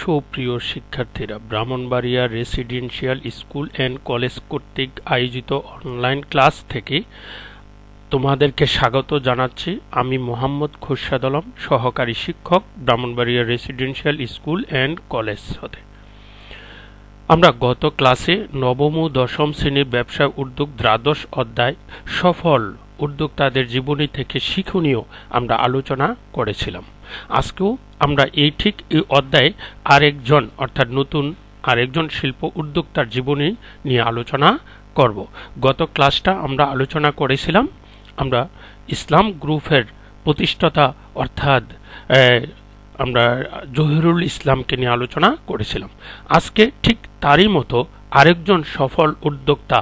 সুপ্রিয় শিক্ষার্থীরা Brahmanbaria residential school and college কর্তৃক আয়োজিত অনলাইন ক্লাস থেকে তোমাদেরকে স্বাগত জানাচ্ছি আমি মোহাম্মদ খোরশাদ আলম সহকারী শিক্ষক Brahmanbaria residential school and college হতে আমরা গত ক্লাসে নবম ও দশম শ্রেণীর ব্যবসা উদ্যোগ দ্বাদশ অধ্যায় সফল উদ্যোক্তাদের জীবনী থেকে শিক্ষণীয় আমরা আলোচনা করেছিলাম আজকেও আমরা এই ঠিক এই অধ্যায়ে আরেকজন অর্থাৎ নতুন আরেকজন শিল্প উদ্যোক্তার জীবনী নিয়ে আলোচনা করব গত ক্লাসটা আমরা আলোচনা করেছিলাম আমরা ইসলাম গ্রুপের প্রতিষ্ঠাতা অর্থাৎ আমরা জহিরুল ইসলামকে নিয়ে আলোচনা করেছিলাম আজকে ঠিক তারই মতো আরেকজন সফল উদ্যোক্তা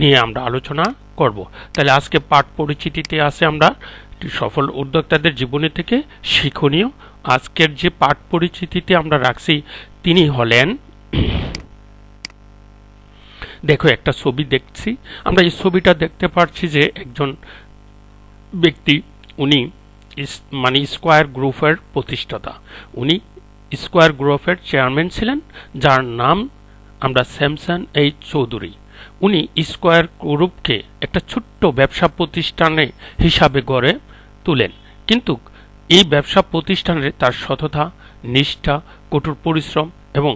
নিয়ে আমরা আলোচনা করব তাহলে আজকে পাঠ পরিচিতিতে আছে আমরা সফল উদ্যোক্তাদের জীবনী থেকে শিক্ষণীয় আজকের যে পাঠ পরিচিতিতে আমরা রাখছি তিনি হলেন দেখো একটা ছবি দেখছি আমরা এই ছবিটা দেখতে পাচ্ছি যে একজন ব্যক্তি উনি মানে স্কোয়ার গ্রুপের প্রতিষ্ঠাতা উনি স্কোয়ার গ্রুপের চেয়ারম্যান ছিলেন যার নাম আমরা স্যামসন এই চৌধুরী উনি স্কোয়ার গ্রুপকে একটা ছোট্ট ব্যবসা প্রতিষ্ঠানে হিসাবে গড়ে তুলেন কিন্তু এই ব্যবসা প্রতিষ্ঠানের তার সততা নিষ্ঠা কঠোর পরিশ্রম এবং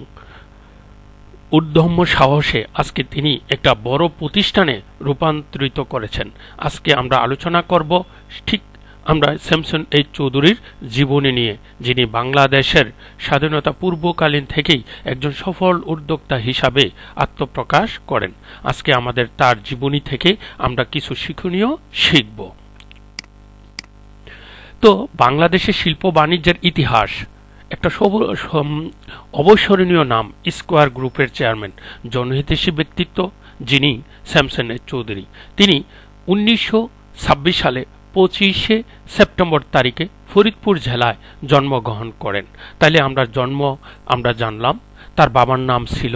উদ্যম সাহসে আজকে তিনি একটা বড় প্রতিষ্ঠানে রূপান্তরিত করেছেন আজকে আমরা আলোচনা করব ঠিক আমরা স্যামসন এইচ চৌধুরীর জীবনী নিয়ে যিনি বাংলাদেশের স্বাধীনতা পূর্বকালীন থেকেই একজন সফল উদ্যোক্তা হিসাবে আত্মপ্রকাশ করেন আজকে আমাদের তার জীবনী থেকে আমরা কিছু শিক্ষণীয় শিখব তো বাংলাদেশের শিল্প বাণিজ্যের ইতিহাস একটা অবসরণীয় নাম স্কোয়ার গ্রুপের চেয়ারম্যান জনহিতেশী ব্যক্তিত্ব যিনি স্যামসন চৌধুরী তিনি উনিশশো ছাব্বিশ সালে পঁচিশে সেপ্টেম্বর তারিখে ফরিদপুর জেলায় জন্মগ্রহণ করেন তাইলে আমরা জন্ম আমরা জানলাম তার বাবার নাম ছিল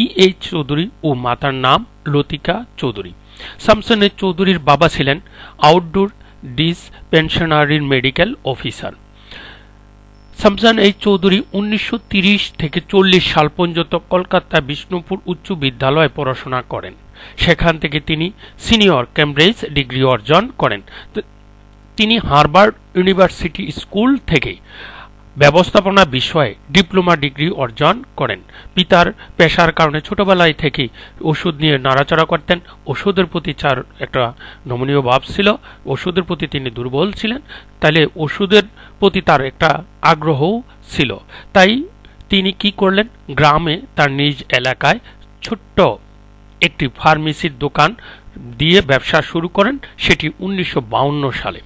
ই এইচ চৌধুরী ও মাতার নাম লতিকা চৌধুরী শামসনের চৌধুরীর বাবা ছিলেন আউটডোর ডিস পেনশনারির মেডিকেল অফিসার শামসান এই চৌধুরী উনিশশো থেকে চল্লিশ সাল পর্যন্ত কলকাতা বিষ্ণুপুর উচ্চ বিদ্যালয়ে পড়াশোনা করেন সেখান থেকে তিনি সিনিয়র ক্যামব্রিজ ডিগ্রি অর্জন করেন তিনি হার্ভার্ড ইউনিভার্সিটি স্কুল থেকে ব্যবস্থাপনা বিষয়ে ডিপ্লোমা ডিগ্রি অর্জন করেন পিতার পেশার কারণে ছোটবেলায় থেকেই ওষুধ নিয়ে নাড়াচাড়া করতেন ওষুধের প্রতি চার একটা নমনীয় ভাব ছিল ওষুধের প্রতি তিনি দুর্বল ছিলেন তাইলে ওষুধের প্রতি তার একটা আগ্রহও ছিল তাই তিনি কি করলেন গ্রামে তার নিজ এলাকায় ছোট্ট একটি ফার্মেসির দোকান দিয়ে ব্যবসা শুরু করেন সেটি উনিশশো সালে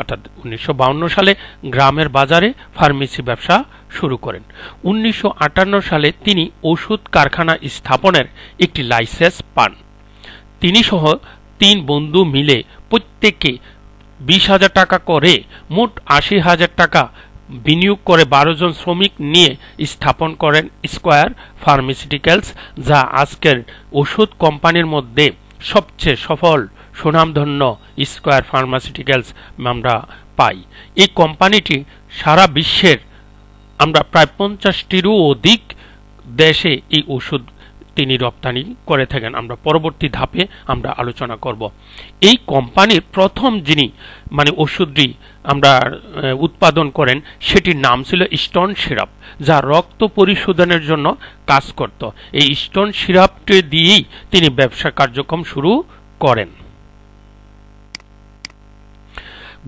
অর্থাৎ উনিশশো সালে গ্রামের বাজারে ফার্মেসি ব্যবসা শুরু করেন উনিশশো সালে তিনি ওষুধ কারখানা স্থাপনের একটি লাইসেন্স পান তিনি সহ তিন বন্ধু মিলে প্রত্যেকে বিশ হাজার টাকা করে মোট আশি হাজার টাকা বিনিয়োগ করে বারো জন শ্রমিক নিয়ে স্থাপন করেন স্কোয়ার ফার্মাসিউটিক্যালস যা আজকের ওষুধ কোম্পানির মধ্যে সবচেয়ে সফল সুনামধন্য স্কোয়ার ফার্মাসিউটিক্যালস আমরা পাই এই কোম্পানিটি সারা বিশ্বের আমরা প্রায় পঞ্চাশটিরও অধিক দেশে এই ওষুধ তিনি রপ্তানি করে থাকেন আমরা পরবর্তী ধাপে আমরা আলোচনা করব এই কোম্পানির প্রথম যিনি মানে ওষুধটি আমরা উৎপাদন করেন সেটির নাম ছিল স্টোন সিরাপ যা রক্ত পরিশোধনের জন্য কাজ করত এই স্টোন সিরাপটি দিয়েই তিনি ব্যবসা কার্যক্রম শুরু করেন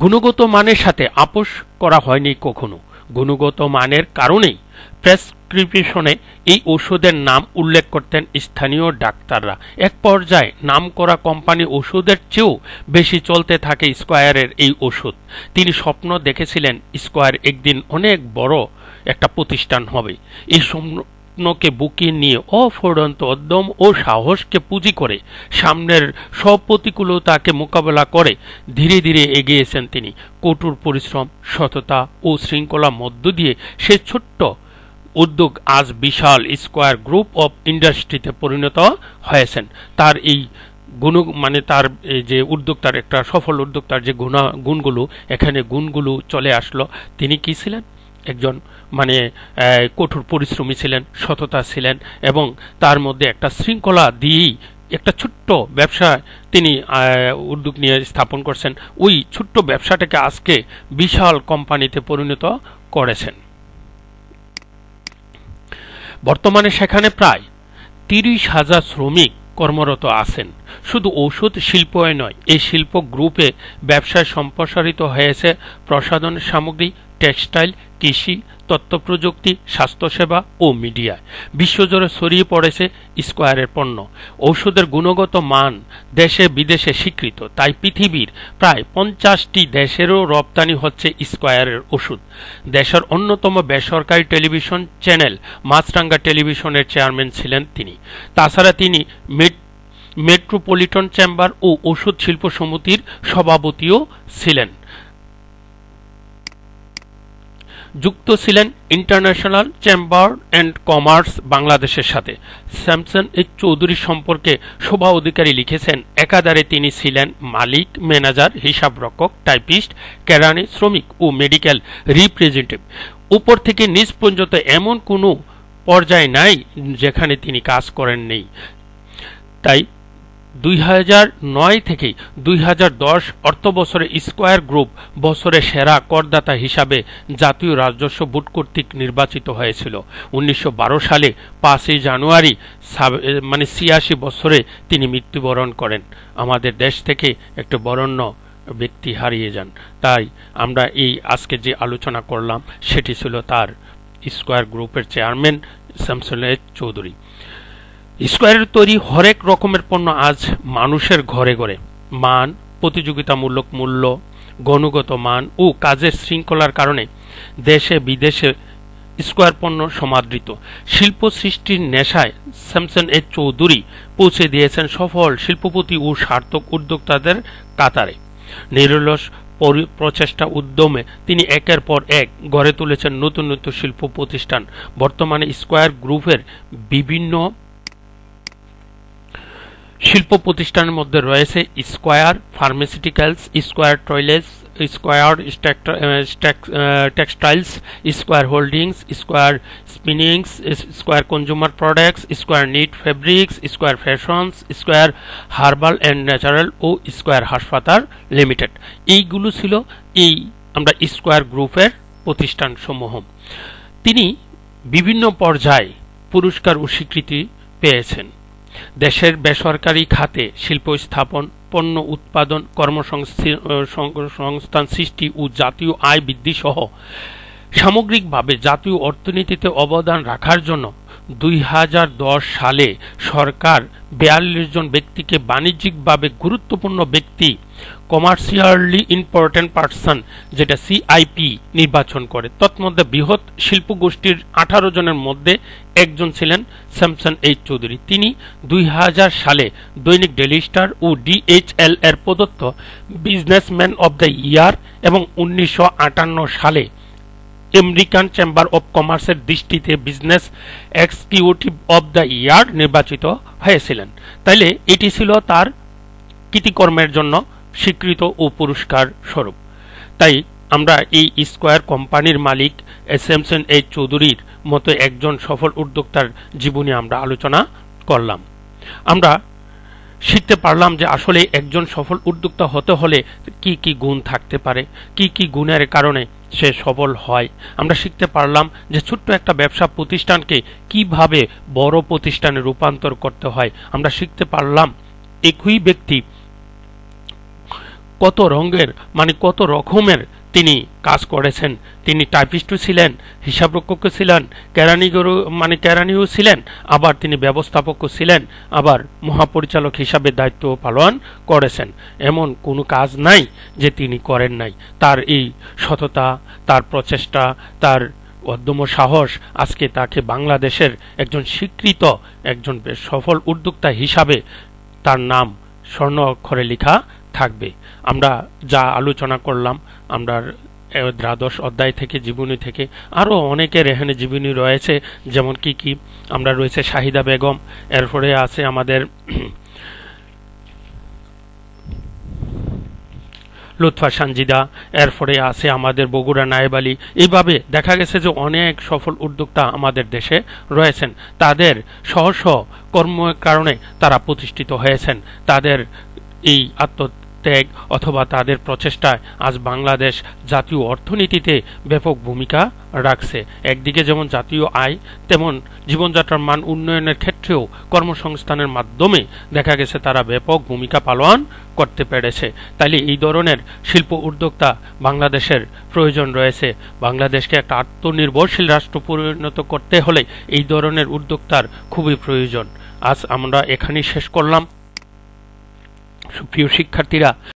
গুণগত মানের সাথে আপোষ করা হয়নি কখনো গুণগত মানের কারণেই প্রেসক্রিপশনে এই ওষুধের নাম উল্লেখ করতেন স্থানীয় ডাক্তাররা এক পর্যায়ে নাম করা কোম্পানি ওষুধের চেয়েও বেশি চলতে থাকে স্কোয়ারের এই ওষুধ তিনি স্বপ্ন দেখেছিলেন স্কোয়ার একদিন অনেক বড় একটা প্রতিষ্ঠান হবে এই স্বপ্নকে বুকে নিয়ে অফুরন্ত অদ্যম ও সাহসকে পুঁজি করে সামনের সব প্রতিকূলতাকে মোকাবেলা করে ধীরে ধীরে এগিয়েছেন তিনি কঠোর পরিশ্রম সততা ও শৃঙ্খলা মধ্য দিয়ে সে ছোট্ট উদ্যোগ আজ বিশাল স্কোয়ার গ্রুপ অফ ইন্ডাস্ট্রিতে পরিণত হয়েছেন তার এই গুণ মানে তার যে উদ্যোক্তার একটা সফল উদ্যোক্তার যে গুণা গুণগুলো এখানে গুণগুলো চলে আসলো তিনি কি ছিলেন একজন মানে কঠোর পরিশ্রমী ছিলেন সততা ছিলেন এবং তার মধ্যে একটা শৃঙ্খলা দিয়েই একটা ছোট্ট ব্যবসা তিনি উদ্যোগ নিয়ে স্থাপন করছেন ওই ছোট্ট ব্যবসাটাকে আজকে বিশাল কোম্পানিতে পরিণত করেছেন বর্তমানে সেখানে প্রায় তিরিশ হাজার শ্রমিক কর্মরত আছেন শুধু ঔষধ শিল্পই নয় এই শিল্প গ্রুপে ব্যবসায় সম্প্রসারিত হয়েছে প্রসাধন সামগ্রী টেক্সটাইল কৃষি তথ্যপ্রযুক্তি স্বাস্থ্যসেবা ও মিডিয়া বিশ্বজুড়ে ছড়িয়ে পড়েছে স্কোয়ারের পণ্য ঔষধের গুণগত মান দেশে বিদেশে স্বীকৃত তাই পৃথিবীর প্রায় পঞ্চাশটি দেশেরও রপ্তানি হচ্ছে স্কোয়ারের ওষুধ দেশের অন্যতম বেসরকারি টেলিভিশন চ্যানেল মাছরাঙ্গা টেলিভিশনের চেয়ারম্যান ছিলেন তিনি তাছাড়া তিনি মেট্রোপলিটন চেম্বার ও ওষুধ শিল্প সমিতির সভাপতিও ছিলেন যুক্ত ছিলেন ইন্টারন্যাশনাল চেম্বার অ্যান্ড কমার্স বাংলাদেশের সাথে স্যামসন এক চৌধুরী সম্পর্কে শোভা অধিকারী লিখেছেন একাধারে তিনি ছিলেন মালিক ম্যানেজার হিসাবরক্ষক টাইপিস্ট কেরানি শ্রমিক ও মেডিকেল রিপ্রেজেন্টেটিভ উপর থেকে নিজ পর্যন্ত এমন কোনো পর্যায় নাই যেখানে তিনি কাজ করেন নেই তাই দুই থেকে দুই অর্থ বছরে স্কোয়ার গ্রুপ বছরে সেরা করদাতা হিসাবে জাতীয় রাজস্ব বোর্ড কর্তৃক নির্বাচিত হয়েছিল উনিশশো সালে পাঁচই জানুয়ারি মানে ছিয়াশি বছরে তিনি মৃত্যুবরণ করেন আমাদের দেশ থেকে একটি বরণ্য ব্যক্তি হারিয়ে যান তাই আমরা এই আজকে যে আলোচনা করলাম সেটি ছিল তার স্কোয়ার গ্রুপের চেয়ারম্যান শামসুল চৌধুরী স্কোয়ারের তৈরি হরেক রকমের পণ্য আজ মানুষের ঘরে ঘরে মান প্রতিযোগিতামূলক মূল্য গণগত মান ও কাজের শৃঙ্খলার কারণে দেশে বিদেশে স্কোয়ার পণ্য সমাদৃত শিল্প সৃষ্টির নেশায় স্যামসন এ চৌধুরী পৌঁছে দিয়েছেন সফল শিল্পপতি ও সার্থক উদ্যোক্তাদের কাতারে নিরলস প্রচেষ্টা উদ্যমে তিনি একের পর এক গড়ে তুলেছেন নতুন নতুন শিল্প প্রতিষ্ঠান বর্তমানে স্কোয়ার গ্রুপের বিভিন্ন শিল্প প্রতিষ্ঠানের মধ্যে রয়েছে Square pharmaceuticals Square toiletries Square textiles Square holdings Square spinnings Square consumer products Square knit fabrics Square fashions Square herbal and natural ও স্কোয়ার হাসপাতাল লিমিটেড এইগুলো ছিল এই আমরা স্কোয়ার গ্রুপের প্রতিষ্ঠান সমূহ তিনি বিভিন্ন পর্যায়ে পুরস্কার ও স্বীকৃতি পেয়েছেন দেশের বেসরকারি খাতে শিল্প স্থাপন পণ্য উৎপাদন কর্মসংস্থান সৃষ্টি ও জাতীয় আয় বৃদ্ধি সহ সামগ্রিকভাবে জাতীয় অর্থনীতিতে অবদান রাখার জন্য দুই সালে সরকার বিয়াল্লিশ জন ব্যক্তিকে বাণিজ্যিকভাবে গুরুত্বপূর্ণ ব্যক্তি কমার্শিয়ালি ইম্পর্টেন্ট পার্সন যেটা সিআইপি নির্বাচন করে তৎমধ্যে বৃহৎ শিল্প গোষ্ঠীর আঠারো জনের মধ্যে একজন ছিলেন স্যামসন এইচ চৌধুরী তিনি দুই সালে দৈনিক ডেলি স্টার ও ডিএইচএল এর প্রদত্ত বিজনেসম্যান অব দ্য ইয়ার এবং উনিশশো সালে আমেরিকান চেম্বার অব কমার্সের দৃষ্টিতে business executive of the year নির্বাচিত হয়েছিলেন তাইলে এটি ছিল তার কৃতিকর্মের জন্য স্বীকৃত ও পুরস্কার স্বরূপ তাই আমরা এই স্কোয়ার কোম্পানির মালিক এসএমসেন এ চৌধুরীর মতো একজন সফল উদ্যোক্তার জীবনী আমরা আলোচনা করলাম আমরা শিখতে পারলাম যে আসলে একজন সফল উদ্যোক্তা হতে হলে কি কি গুণ থাকতে পারে কি কি গুণের কারণে সে সফল হয় আমরা শিখতে পারলাম যে ছোট্ট একটা ব্যবসা প্রতিষ্ঠানকে কিভাবে বড় প্রতিষ্ঠানে রূপান্তর করতে হয় আমরা শিখতে পারলাম একই ব্যক্তি কত রঙের মানে কত রকমের তিনি কাজ করেছেন তিনি টাইপিস্টও ছিলেন হিসাবরক্ষকও ছিলেন কেরানিগরু মানে কেরানিও ছিলেন আবার তিনি ব্যবস্থাপকও ছিলেন আবার মহাপরিচালক হিসাবে দায়িত্ব পালন করেছেন এমন কোনো কাজ নাই যে তিনি করেন নাই তার এই সততা তার প্রচেষ্টা তার অদম্য সাহস আজকে তাকে বাংলাদেশের একজন স্বীকৃত একজন সফল উদ্যোক্তা হিসাবে তার নাম স্বর্ণ অক্ষরে লেখা থাকবে আমরা যা আলোচনা করলাম আমরা দ্বাদশ অধ্যায় থেকে জীবনী থেকে আরও অনেকের এখানে জীবনী রয়েছে যেমন কি কি আমরা রয়েছে শাহিদা বেগম এরপরে আছে আমাদের লুৎফা সানজিদা এরপরে আছে আমাদের বগুড়া নায়েব আলী এইভাবে দেখা গেছে যে অনেক সফল উদ্যোক্তা আমাদের দেশে রয়েছেন তাদের স্ব কর্মের কারণে তারা প্রতিষ্ঠিত হয়েছেন তাদের এই আত্ম ত্যাগ অথবা তাদের প্রচেষ্টায় আজ বাংলাদেশ জাতীয় অর্থনীতিতে ব্যাপক ভূমিকা রাখছে একদিকে যেমন জাতীয় আয় তেমন জীবনযাত্রার মান উন্নয়নের ক্ষেত্রেও কর্মসংস্থানের মাধ্যমে দেখা গেছে তারা ব্যাপক ভূমিকা পালন করতে পেরেছে তাইলে এই ধরনের শিল্প উদ্যোক্তা বাংলাদেশের প্রয়োজন রয়েছে বাংলাদেশকে একটা আত্মনির্ভরশীল রাষ্ট্র পরিণত করতে হলে এই ধরনের উদ্যোক্তার খুবই প্রয়োজন আজ আমরা এখানেই শেষ করলাম সুপ্রিয় শিক্ষার্থীরা